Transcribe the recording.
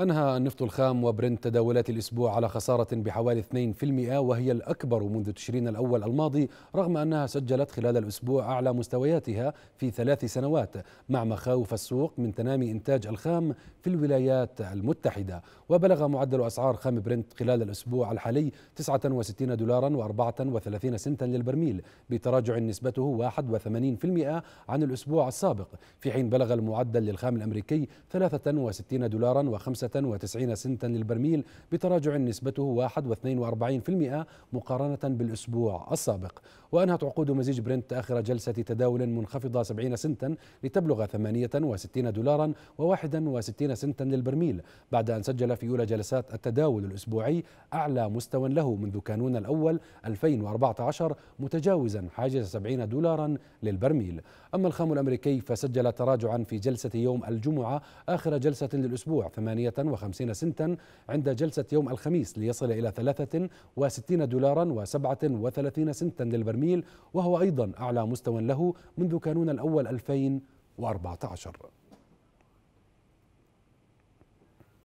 أنهى النفط الخام وبرنت تداولات الأسبوع على خسارة بحوالي 2% وهي الأكبر منذ تشرين الأول الماضي رغم أنها سجلت خلال الأسبوع أعلى مستوياتها في ثلاث سنوات مع مخاوف السوق من تنامي إنتاج الخام في الولايات المتحدة وبلغ معدل أسعار خام برنت خلال الأسبوع الحالي 69 دولارا و34 سنتا للبرميل بتراجع نسبته 81% عن الأسبوع السابق في حين بلغ المعدل للخام الأمريكي 63 دولارا و5 95 سنتا للبرميل بتراجع نسبته 1.42% مقارنة بالأسبوع السابق وأنهت عقود مزيج برنت آخر جلسة تداول منخفضة 70 سنتا لتبلغ 68 دولارا و61 سنتا للبرميل بعد أن سجل في أولى جلسات التداول الأسبوعي أعلى مستوى له منذ كانون الأول 2014 متجاوزا حاجز 70 دولارا للبرميل أما الخام الأمريكي فسجل تراجعا في جلسة يوم الجمعة آخر جلسة للأسبوع 8 وخمسين سنتا عند جلسة يوم الخميس ليصل إلى 63 دولارا و37 سنتا للبرميل وهو أيضا أعلى مستوى له منذ كانون الأول 2014